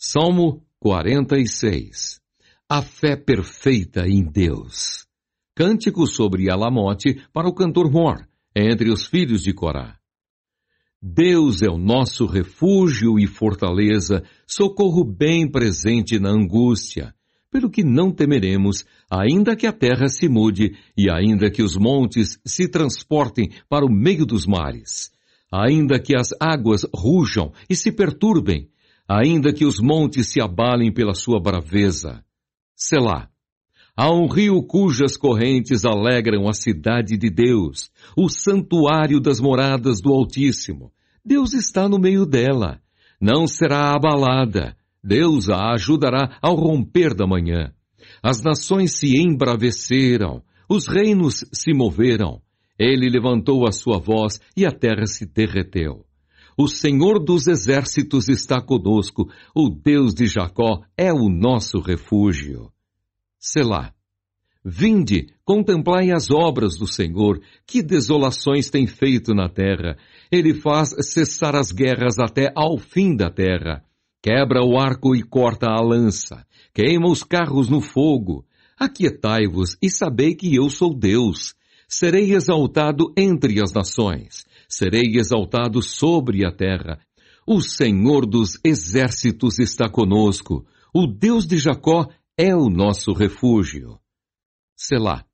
Salmo 46 A fé perfeita em Deus. Cântico sobre Alamote para o cantor Mor, entre os filhos de Corá. Deus é o nosso refúgio e fortaleza, socorro bem presente na angústia, pelo que não temeremos, ainda que a terra se mude e ainda que os montes se transportem para o meio dos mares, ainda que as águas rujam e se perturbem, ainda que os montes se abalem pela sua braveza. Selá. Há um rio cujas correntes alegram a cidade de Deus, o santuário das moradas do Altíssimo. Deus está no meio dela. Não será abalada. Deus a ajudará ao romper da manhã. As nações se embraveceram, os reinos se moveram. Ele levantou a sua voz e a terra se derreteu. O Senhor dos exércitos está conosco, o Deus de Jacó é o nosso refúgio. Selá. Vinde, contemplai as obras do Senhor, que desolações tem feito na terra. Ele faz cessar as guerras até ao fim da terra. Quebra o arco e corta a lança. Queima os carros no fogo. Aquietai-vos e sabei que eu sou Deus. Serei exaltado entre as nações serei exaltado sobre a terra. O Senhor dos exércitos está conosco, o Deus de Jacó é o nosso refúgio. Selá.